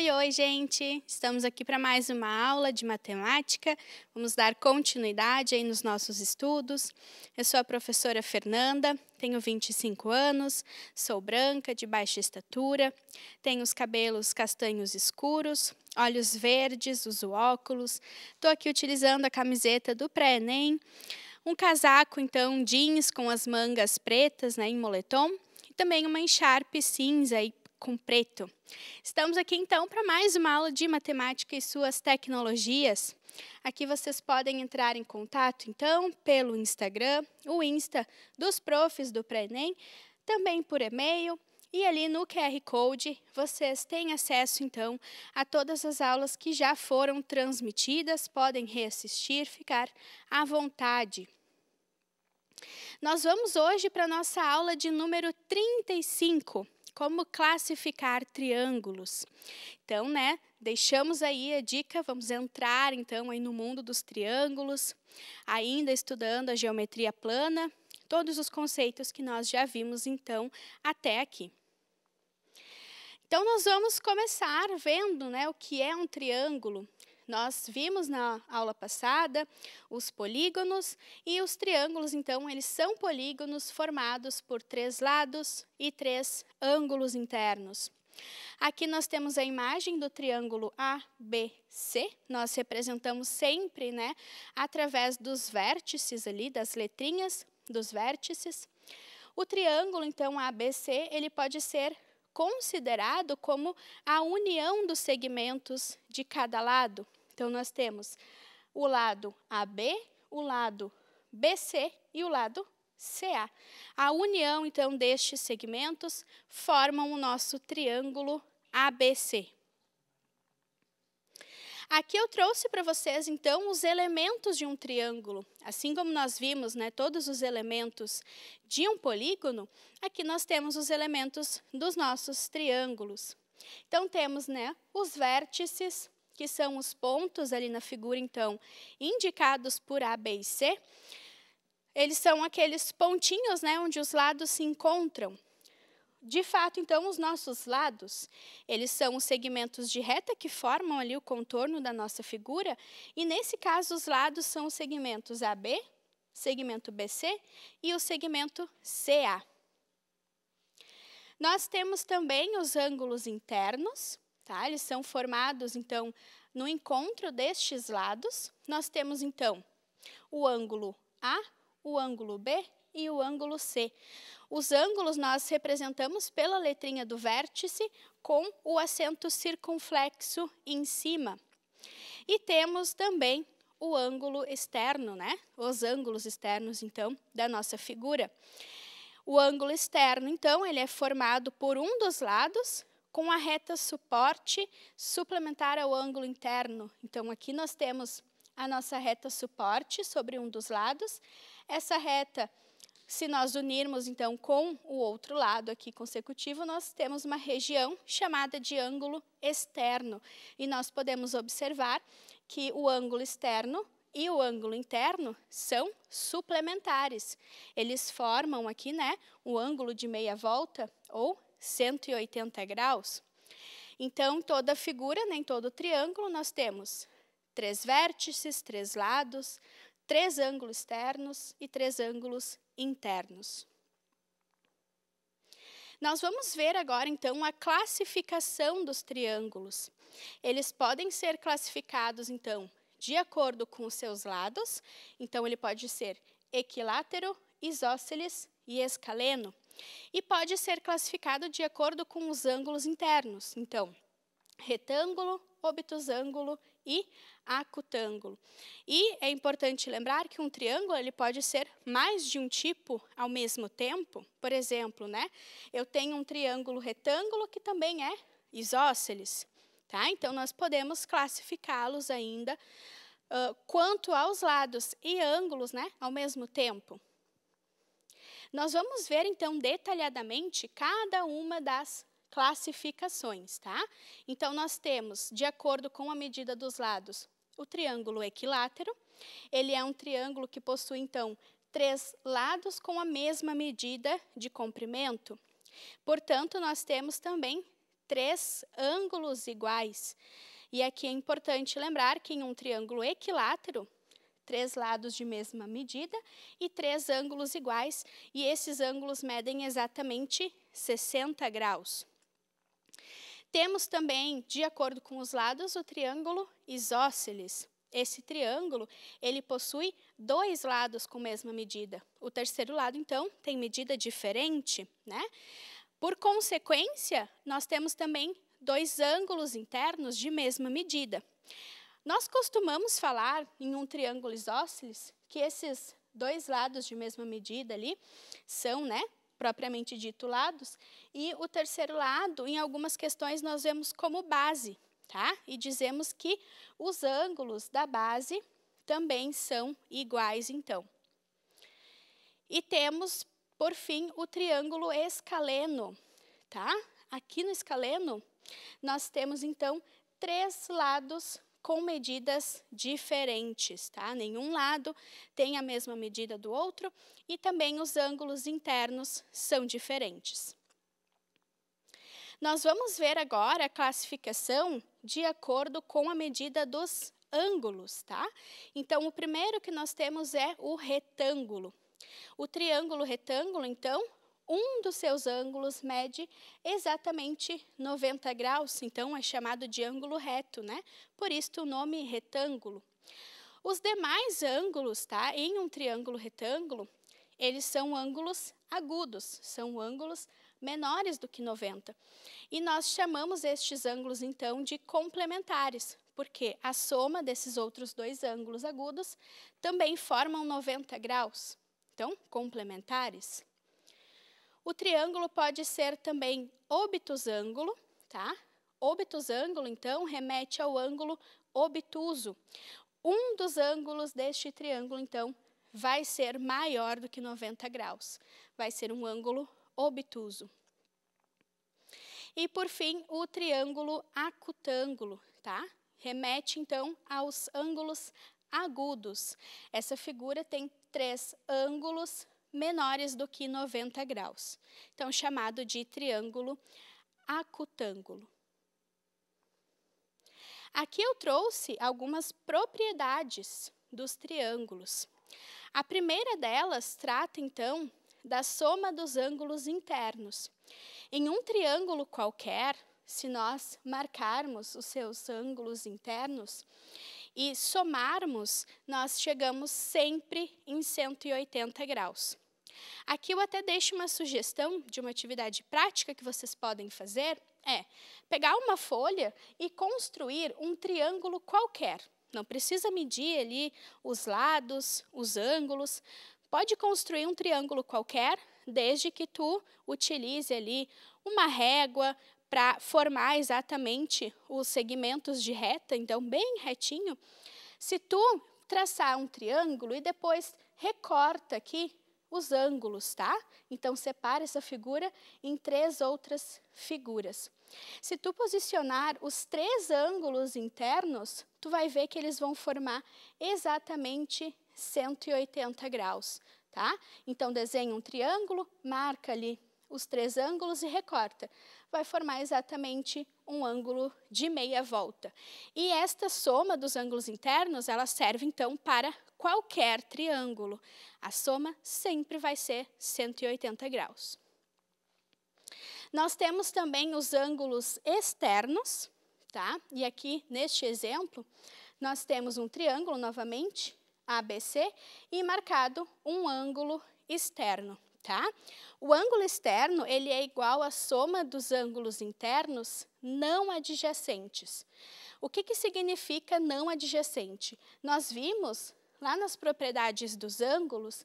Oi, oi, gente! Estamos aqui para mais uma aula de matemática. Vamos dar continuidade aí nos nossos estudos. Eu sou a professora Fernanda, tenho 25 anos, sou branca, de baixa estatura, tenho os cabelos castanhos escuros, olhos verdes, uso óculos. Estou aqui utilizando a camiseta do pré-ENEM, um casaco, então, jeans com as mangas pretas, né, em moletom, e também uma encharpe cinza com preto. Estamos aqui então para mais uma aula de matemática e suas tecnologias. Aqui vocês podem entrar em contato então pelo Instagram, o Insta dos profs do Pré-ENEM, também por e-mail e ali no QR Code vocês têm acesso então a todas as aulas que já foram transmitidas, podem reassistir, ficar à vontade. Nós vamos hoje para a nossa aula de número 35, como classificar triângulos. Então, né, deixamos aí a dica, vamos entrar então aí no mundo dos triângulos, ainda estudando a geometria plana, todos os conceitos que nós já vimos então até aqui. Então, nós vamos começar vendo né, o que é um triângulo. Nós vimos na aula passada os polígonos e os triângulos, então, eles são polígonos formados por três lados e três ângulos internos. Aqui nós temos a imagem do triângulo ABC. Nós representamos sempre, né, através dos vértices ali, das letrinhas dos vértices. O triângulo, então, ABC, ele pode ser considerado como a união dos segmentos de cada lado. Então, nós temos o lado AB, o lado BC e o lado CA. A união, então, destes segmentos formam o nosso triângulo ABC. Aqui eu trouxe para vocês, então, os elementos de um triângulo. Assim como nós vimos né, todos os elementos de um polígono, aqui nós temos os elementos dos nossos triângulos. Então, temos né, os vértices, que são os pontos ali na figura, então, indicados por A, B e C, eles são aqueles pontinhos né, onde os lados se encontram. De fato, então, os nossos lados, eles são os segmentos de reta que formam ali o contorno da nossa figura, e nesse caso os lados são os segmentos AB, segmento BC e o segmento CA. Nós temos também os ângulos internos, Tá? Eles são formados, então, no encontro destes lados. Nós temos, então, o ângulo A, o ângulo B e o ângulo C. Os ângulos nós representamos pela letrinha do vértice com o acento circunflexo em cima. E temos também o ângulo externo, né? Os ângulos externos, então, da nossa figura. O ângulo externo, então, ele é formado por um dos lados com a reta suporte suplementar ao ângulo interno. Então, aqui nós temos a nossa reta suporte sobre um dos lados. Essa reta, se nós unirmos, então, com o outro lado aqui consecutivo, nós temos uma região chamada de ângulo externo. E nós podemos observar que o ângulo externo e o ângulo interno são suplementares. Eles formam aqui, né, o ângulo de meia volta ou 180 graus. Então, toda figura, nem todo triângulo, nós temos três vértices, três lados, três ângulos externos e três ângulos internos. Nós vamos ver agora, então, a classificação dos triângulos. Eles podem ser classificados, então, de acordo com os seus lados. Então, ele pode ser equilátero, isósceles e escaleno. E pode ser classificado de acordo com os ângulos internos. Então, retângulo, obtusângulo e acutângulo. E é importante lembrar que um triângulo ele pode ser mais de um tipo ao mesmo tempo. Por exemplo, né? Eu tenho um triângulo retângulo que também é isósceles, tá? Então nós podemos classificá-los ainda uh, quanto aos lados e ângulos, né, ao mesmo tempo. Nós vamos ver então detalhadamente cada uma das classificações, tá? Então nós temos, de acordo com a medida dos lados, o triângulo equilátero. Ele é um triângulo que possui então três lados com a mesma medida de comprimento. Portanto, nós temos também três ângulos iguais. E aqui é importante lembrar que em um triângulo equilátero, três lados de mesma medida e três ângulos iguais, e esses ângulos medem exatamente 60 graus. Temos também, de acordo com os lados, o triângulo isósceles. Esse triângulo, ele possui dois lados com mesma medida. O terceiro lado, então, tem medida diferente, né? Por consequência, nós temos também dois ângulos internos de mesma medida. Nós costumamos falar em um triângulo isósceles que esses dois lados de mesma medida ali são, né, propriamente dito lados, e o terceiro lado, em algumas questões nós vemos como base, tá? E dizemos que os ângulos da base também são iguais, então. E temos, por fim, o triângulo escaleno, tá? Aqui no escaleno, nós temos, então, três lados com medidas diferentes, tá? Nenhum lado tem a mesma medida do outro e também os ângulos internos são diferentes. Nós vamos ver agora a classificação de acordo com a medida dos ângulos, tá? Então, o primeiro que nós temos é o retângulo. O triângulo retângulo, então, um dos seus ângulos mede exatamente 90 graus, então é chamado de ângulo reto, né? Por isso o nome retângulo. Os demais ângulos, tá? Em um triângulo retângulo, eles são ângulos agudos, são ângulos menores do que 90. E nós chamamos estes ângulos então de complementares, porque a soma desses outros dois ângulos agudos também formam 90 graus. Então, complementares. O triângulo pode ser também obtusângulo, tá? Obtusângulo, então, remete ao ângulo obtuso. Um dos ângulos deste triângulo, então, vai ser maior do que 90 graus. Vai ser um ângulo obtuso. E, por fim, o triângulo acutângulo, tá? Remete, então, aos ângulos agudos. Essa figura tem três ângulos menores do que 90 graus. Então, chamado de triângulo acutângulo. Aqui eu trouxe algumas propriedades dos triângulos. A primeira delas trata, então, da soma dos ângulos internos. Em um triângulo qualquer, se nós marcarmos os seus ângulos internos, e somarmos, nós chegamos sempre em 180 graus. Aqui eu até deixo uma sugestão de uma atividade prática que vocês podem fazer, é pegar uma folha e construir um triângulo qualquer. Não precisa medir ali os lados, os ângulos. Pode construir um triângulo qualquer, desde que tu utilize ali uma régua, para formar exatamente os segmentos de reta, então bem retinho, se tu traçar um triângulo e depois recorta aqui os ângulos, tá? Então separa essa figura em três outras figuras. Se tu posicionar os três ângulos internos, tu vai ver que eles vão formar exatamente 180 graus, tá? Então desenha um triângulo, marca ali os três ângulos e recorta vai formar exatamente um ângulo de meia volta. E esta soma dos ângulos internos, ela serve então para qualquer triângulo. A soma sempre vai ser 180 graus. Nós temos também os ângulos externos, tá? E aqui, neste exemplo, nós temos um triângulo, novamente, ABC, e marcado um ângulo externo tá? O ângulo externo ele é igual à soma dos ângulos internos não adjacentes. O que, que significa não adjacente? Nós vimos lá nas propriedades dos ângulos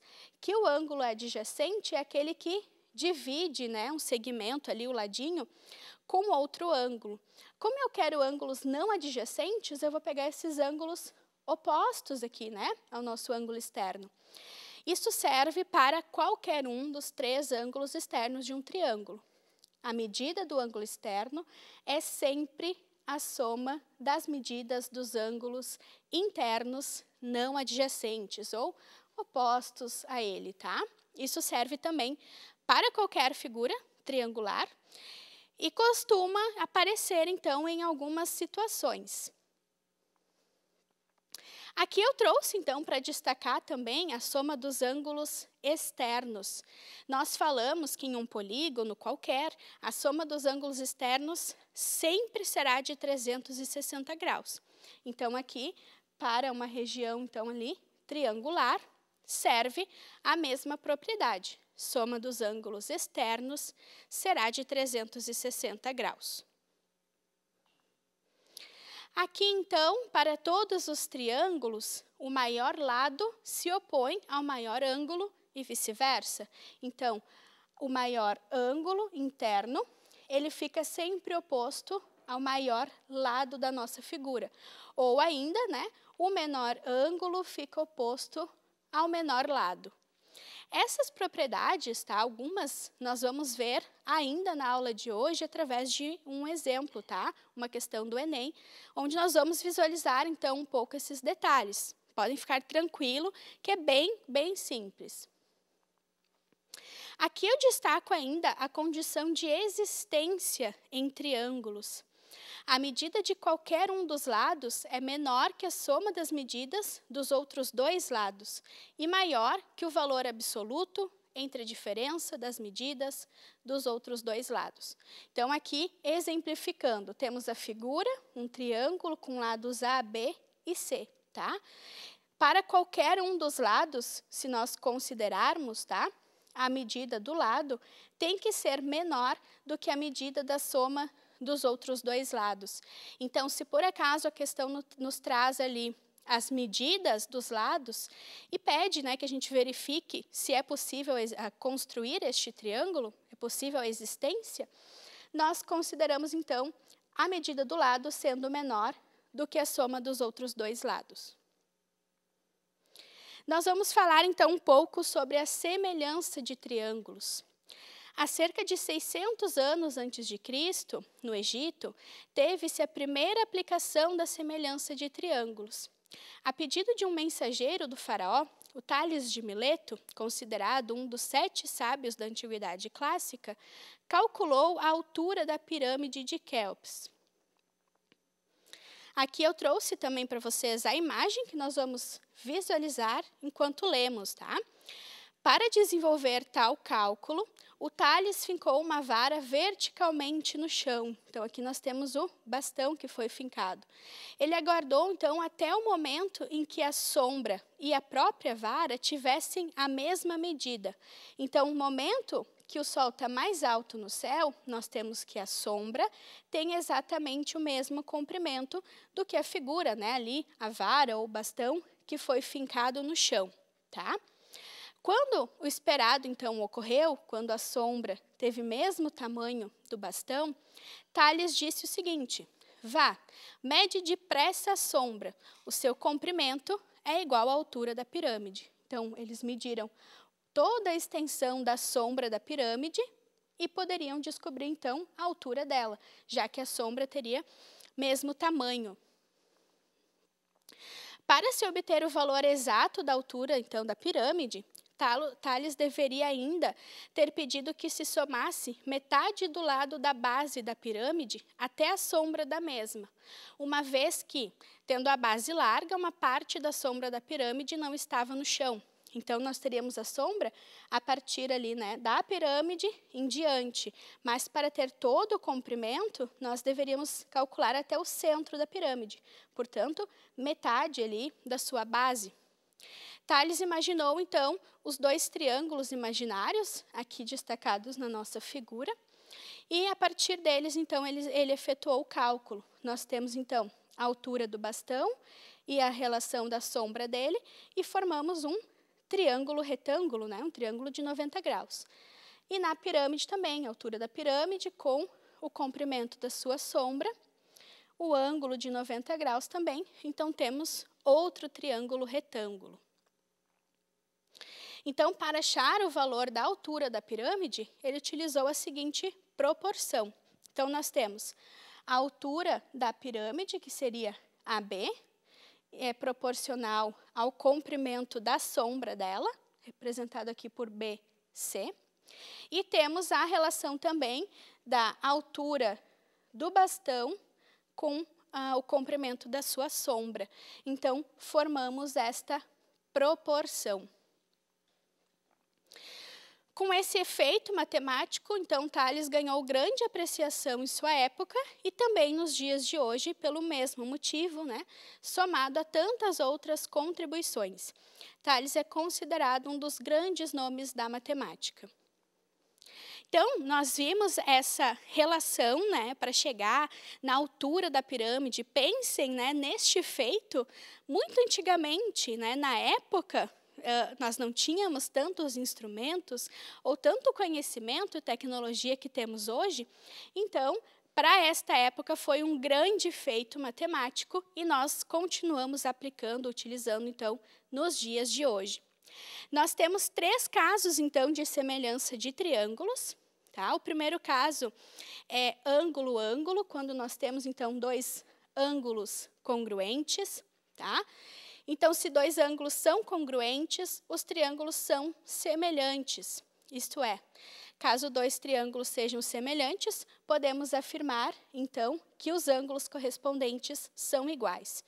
que o ângulo adjacente é aquele que divide né, um segmento ali, o ladinho, com outro ângulo. Como eu quero ângulos não adjacentes, eu vou pegar esses ângulos opostos aqui, né, ao nosso ângulo externo. Isso serve para qualquer um dos três ângulos externos de um triângulo. A medida do ângulo externo é sempre a soma das medidas dos ângulos internos não adjacentes ou opostos a ele, tá? Isso serve também para qualquer figura triangular e costuma aparecer então em algumas situações. Aqui eu trouxe, então, para destacar também a soma dos ângulos externos. Nós falamos que em um polígono qualquer, a soma dos ângulos externos sempre será de 360 graus. Então, aqui, para uma região, então, ali, triangular, serve a mesma propriedade. Soma dos ângulos externos será de 360 graus. Aqui, então, para todos os triângulos, o maior lado se opõe ao maior ângulo e vice-versa. Então, o maior ângulo interno, ele fica sempre oposto ao maior lado da nossa figura. Ou ainda, né, o menor ângulo fica oposto ao menor lado. Essas propriedades, tá? Algumas nós vamos ver ainda na aula de hoje através de um exemplo, tá? Uma questão do Enem, onde nós vamos visualizar então um pouco esses detalhes. Podem ficar tranquilo, que é bem, bem simples. Aqui eu destaco ainda a condição de existência em triângulos. A medida de qualquer um dos lados é menor que a soma das medidas dos outros dois lados e maior que o valor absoluto entre a diferença das medidas dos outros dois lados. Então, aqui, exemplificando, temos a figura, um triângulo com lados A, B e C, tá? Para qualquer um dos lados, se nós considerarmos, tá? A medida do lado tem que ser menor do que a medida da soma dos outros dois lados. Então, se por acaso a questão nos traz ali as medidas dos lados e pede né, que a gente verifique se é possível ah, construir este triângulo, é possível a existência, nós consideramos, então, a medida do lado sendo menor do que a soma dos outros dois lados. Nós vamos falar, então, um pouco sobre a semelhança de triângulos. Há cerca de 600 anos antes de Cristo, no Egito, teve-se a primeira aplicação da semelhança de triângulos. A pedido de um mensageiro do faraó, o Tales de Mileto, considerado um dos sete sábios da antiguidade clássica, calculou a altura da pirâmide de Kelps. Aqui eu trouxe também para vocês a imagem que nós vamos visualizar enquanto lemos, tá? Para desenvolver tal cálculo, o Thales fincou uma vara verticalmente no chão. Então, aqui nós temos o bastão que foi fincado. Ele aguardou, então, até o momento em que a sombra e a própria vara tivessem a mesma medida. Então, o momento que o Sol está mais alto no céu, nós temos que a sombra tem exatamente o mesmo comprimento do que a figura, né? ali, a vara ou bastão que foi fincado no chão. Tá? Quando o esperado então ocorreu, quando a sombra teve o mesmo tamanho do bastão, Tales disse o seguinte: Vá, mede depressa a sombra, o seu comprimento é igual à altura da pirâmide. Então, eles mediram toda a extensão da sombra da pirâmide e poderiam descobrir então a altura dela, já que a sombra teria mesmo tamanho. Para se obter o valor exato da altura então da pirâmide, Tales deveria ainda ter pedido que se somasse metade do lado da base da pirâmide até a sombra da mesma, uma vez que, tendo a base larga, uma parte da sombra da pirâmide não estava no chão. Então, nós teríamos a sombra a partir ali né, da pirâmide em diante. Mas, para ter todo o comprimento, nós deveríamos calcular até o centro da pirâmide. Portanto, metade ali da sua base. Tales imaginou, então, os dois triângulos imaginários, aqui destacados na nossa figura, e a partir deles, então, ele, ele efetuou o cálculo. Nós temos, então, a altura do bastão e a relação da sombra dele e formamos um triângulo retângulo, né? um triângulo de 90 graus. E na pirâmide também, a altura da pirâmide com o comprimento da sua sombra, o ângulo de 90 graus também. Então, temos outro triângulo retângulo. Então, para achar o valor da altura da pirâmide, ele utilizou a seguinte proporção. Então, nós temos a altura da pirâmide, que seria AB, é proporcional ao comprimento da sombra dela, representado aqui por BC. E temos a relação também da altura do bastão com ah, o comprimento da sua sombra. Então, formamos esta proporção. Com esse efeito matemático, então, Thales ganhou grande apreciação em sua época e também nos dias de hoje, pelo mesmo motivo, né, somado a tantas outras contribuições. Thales é considerado um dos grandes nomes da matemática. Então, nós vimos essa relação né, para chegar na altura da pirâmide. Pensem né, neste feito, muito antigamente, né, na época eh, nós não tínhamos tantos instrumentos ou tanto conhecimento e tecnologia que temos hoje, então para esta época foi um grande feito matemático e nós continuamos aplicando, utilizando então nos dias de hoje. Nós temos três casos então de semelhança de triângulos. Tá? O primeiro caso é ângulo-ângulo, quando nós temos então dois ângulos congruentes. Tá? Então, se dois ângulos são congruentes, os triângulos são semelhantes. Isto é, caso dois triângulos sejam semelhantes, podemos afirmar, então, que os ângulos correspondentes são iguais.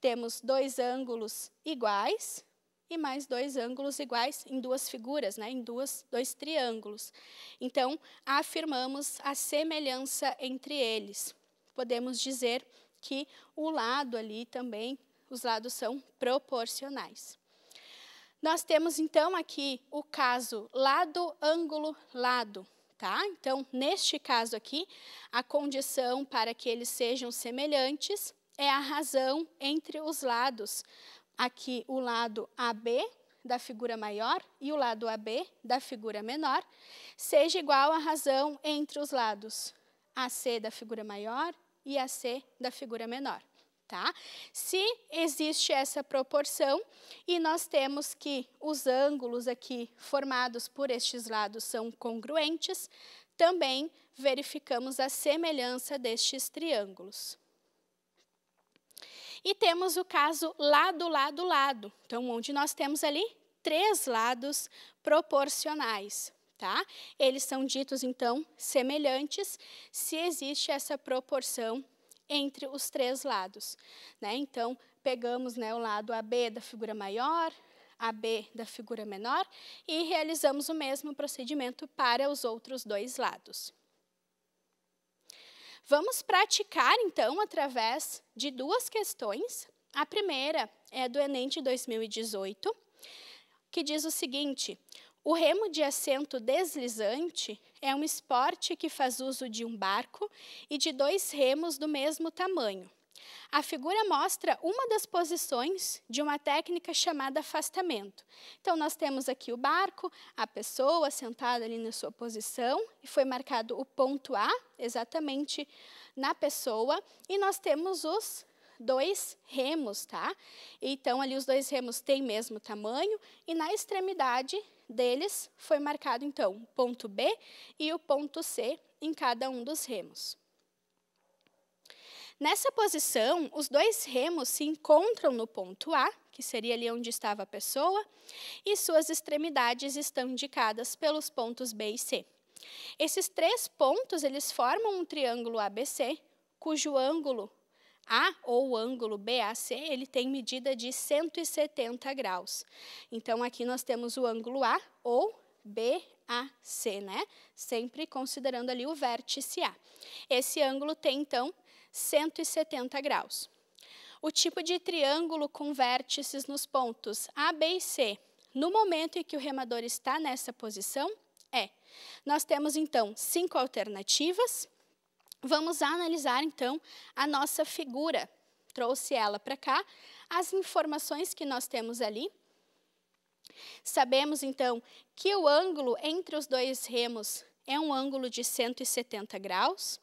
Temos dois ângulos iguais e mais dois ângulos iguais em duas figuras, né, em duas, dois triângulos. Então, afirmamos a semelhança entre eles. Podemos dizer que o lado ali também os lados são proporcionais. Nós temos então aqui o caso lado, ângulo, lado. Tá? Então, neste caso aqui, a condição para que eles sejam semelhantes é a razão entre os lados. Aqui, o lado AB da figura maior e o lado AB da figura menor, seja igual à razão entre os lados AC da figura maior e AC da figura menor tá? Se existe essa proporção e nós temos que os ângulos aqui formados por estes lados são congruentes, também verificamos a semelhança destes triângulos. E temos o caso lado, lado, lado. Então, onde nós temos ali três lados proporcionais. Tá? Eles são ditos, então, semelhantes se existe essa proporção entre os três lados. Né? Então, pegamos né, o lado AB da figura maior, AB da figura menor e realizamos o mesmo procedimento para os outros dois lados. Vamos praticar, então, através de duas questões. A primeira é do Enem de 2018, que diz o seguinte: o remo de assento deslizante é um esporte que faz uso de um barco e de dois remos do mesmo tamanho. A figura mostra uma das posições de uma técnica chamada afastamento. Então, nós temos aqui o barco, a pessoa sentada ali na sua posição, e foi marcado o ponto A, exatamente na pessoa, e nós temos os dois remos, tá? Então, ali os dois remos têm mesmo tamanho e na extremidade deles foi marcado, então, o ponto B e o ponto C em cada um dos remos. Nessa posição, os dois remos se encontram no ponto A, que seria ali onde estava a pessoa, e suas extremidades estão indicadas pelos pontos B e C. Esses três pontos, eles formam um triângulo ABC, cujo ângulo a ou o ângulo BAC, ele tem medida de 170 graus. Então, aqui nós temos o ângulo A ou BAC, né? Sempre considerando ali o vértice A. Esse ângulo tem, então, 170 graus. O tipo de triângulo com vértices nos pontos A, B e C, no momento em que o remador está nessa posição, é. Nós temos, então, cinco alternativas Vamos analisar então a nossa figura. Trouxe ela para cá, as informações que nós temos ali. Sabemos então que o ângulo entre os dois remos é um ângulo de 170 graus.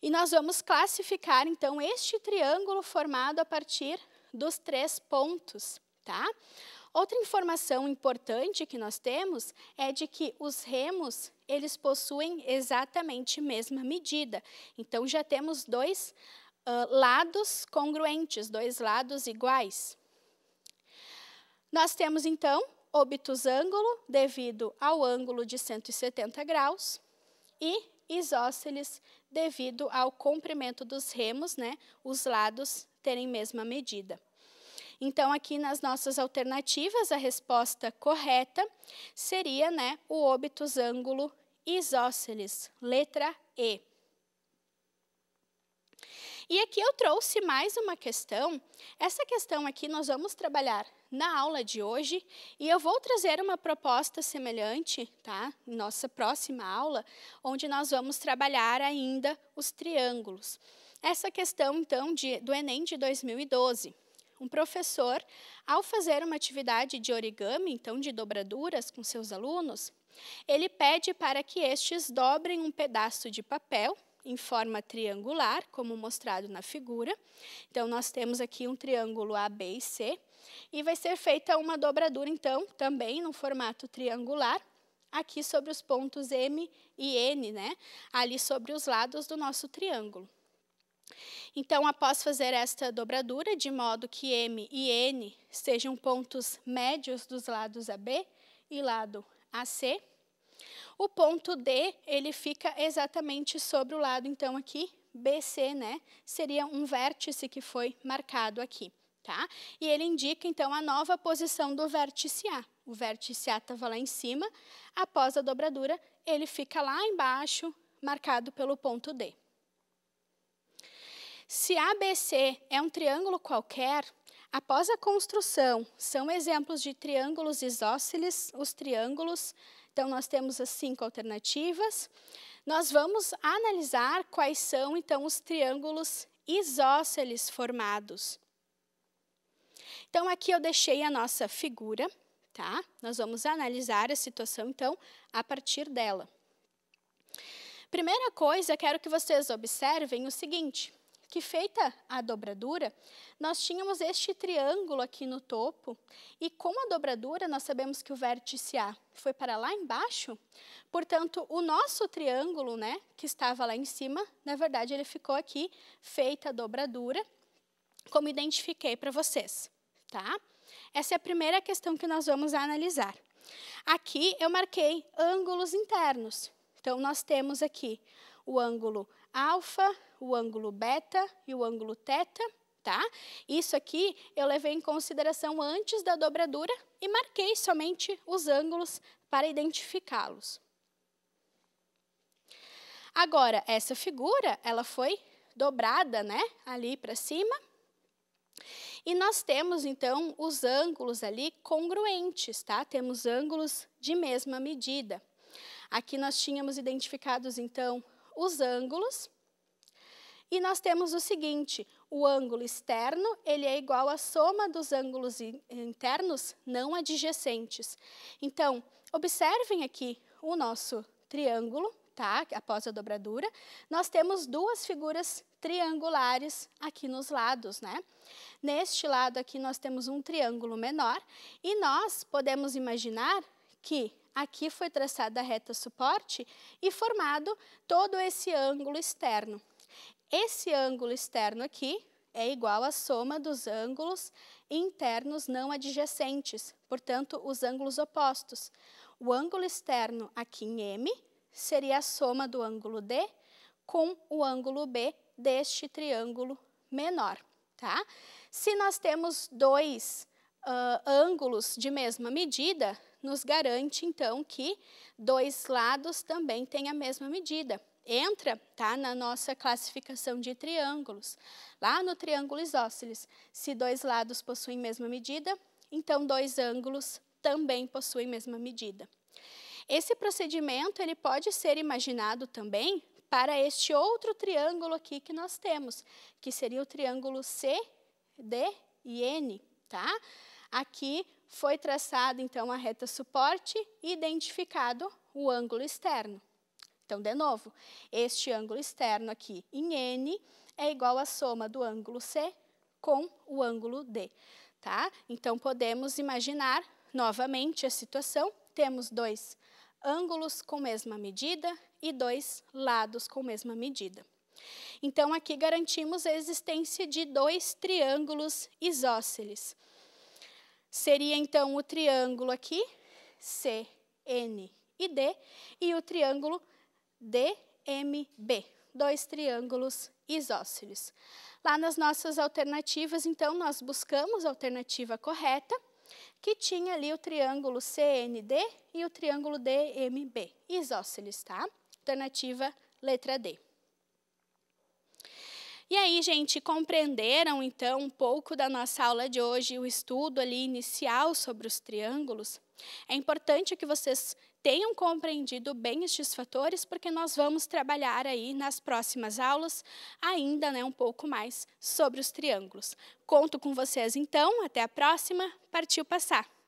E nós vamos classificar então este triângulo formado a partir dos três pontos, tá? Outra informação importante que nós temos é de que os remos eles possuem exatamente a mesma medida. Então, já temos dois uh, lados congruentes, dois lados iguais. Nós temos, então, obtusângulo devido ao ângulo de 170 graus e isósceles devido ao comprimento dos remos, né, os lados terem mesma medida. Então, aqui nas nossas alternativas, a resposta correta seria né, o obtusângulo Isósceles, letra E. E aqui eu trouxe mais uma questão. Essa questão aqui nós vamos trabalhar na aula de hoje e eu vou trazer uma proposta semelhante, tá? nossa próxima aula, onde nós vamos trabalhar ainda os triângulos. Essa questão, então, de, do Enem de 2012. Um professor, ao fazer uma atividade de origami, então de dobraduras com seus alunos, ele pede para que estes dobrem um pedaço de papel em forma triangular, como mostrado na figura. Então, nós temos aqui um triângulo A, B e C. E vai ser feita uma dobradura, então, também no formato triangular, aqui sobre os pontos M e N, né? Ali sobre os lados do nosso triângulo. Então, após fazer esta dobradura, de modo que M e N sejam pontos médios dos lados AB e lado AC. O ponto D, ele fica exatamente sobre o lado, então, aqui, BC, né? Seria um vértice que foi marcado aqui, tá? E ele indica, então, a nova posição do vértice A. O vértice A estava lá em cima, após a dobradura, ele fica lá embaixo, marcado pelo ponto D. Se ABC é um triângulo qualquer, Após a construção, são exemplos de triângulos isósceles, os triângulos. Então, nós temos as cinco alternativas. Nós vamos analisar quais são, então, os triângulos isósceles formados. Então, aqui eu deixei a nossa figura, tá? Nós vamos analisar a situação, então, a partir dela. Primeira coisa, quero que vocês observem o seguinte que feita a dobradura, nós tínhamos este triângulo aqui no topo, e com a dobradura nós sabemos que o vértice A foi para lá embaixo, portanto, o nosso triângulo, né, que estava lá em cima, na verdade ele ficou aqui feita a dobradura, como identifiquei para vocês, tá? Essa é a primeira questão que nós vamos analisar. Aqui eu marquei ângulos internos. Então, nós temos aqui o ângulo alfa, o ângulo beta e o ângulo teta, tá? Isso aqui eu levei em consideração antes da dobradura e marquei somente os ângulos para identificá-los. Agora, essa figura, ela foi dobrada, né, ali para cima. E nós temos, então, os ângulos ali congruentes, tá? Temos ângulos de mesma medida. Aqui nós tínhamos identificados, então, os ângulos e nós temos o seguinte, o ângulo externo ele é igual à soma dos ângulos internos não adjacentes. Então, observem aqui o nosso triângulo, tá? após a dobradura, nós temos duas figuras triangulares aqui nos lados, né? Neste lado aqui nós temos um triângulo menor e nós podemos imaginar que aqui foi traçada a reta suporte e formado todo esse ângulo externo. Esse ângulo externo aqui é igual à soma dos ângulos internos não adjacentes, portanto, os ângulos opostos. O ângulo externo aqui em M seria a soma do ângulo D com o ângulo B deste triângulo menor. Tá? Se nós temos dois uh, ângulos de mesma medida, nos garante, então, que dois lados também têm a mesma medida entra tá, na nossa classificação de triângulos. Lá no triângulo isósceles, se dois lados possuem mesma medida, então dois ângulos também possuem mesma medida. Esse procedimento ele pode ser imaginado também para este outro triângulo aqui que nós temos, que seria o triângulo C, D e N. Tá? Aqui foi traçado então, a reta suporte e identificado o ângulo externo. Então, de novo, este ângulo externo aqui em N é igual à soma do ângulo C com o ângulo D. Tá? Então, podemos imaginar novamente a situação. Temos dois ângulos com mesma medida e dois lados com mesma medida. Então, aqui garantimos a existência de dois triângulos isósceles. Seria, então, o triângulo aqui, C, N e D, e o triângulo DMB, dois triângulos isósceles. Lá nas nossas alternativas, então, nós buscamos a alternativa correta, que tinha ali o triângulo CND e o triângulo DMB, isósceles, tá? Alternativa letra D. E aí, gente, compreenderam então um pouco da nossa aula de hoje, o estudo ali inicial sobre os triângulos? É importante que vocês tenham compreendido bem estes fatores, porque nós vamos trabalhar aí nas próximas aulas ainda né, um pouco mais sobre os triângulos. Conto com vocês então, até a próxima, partiu passar!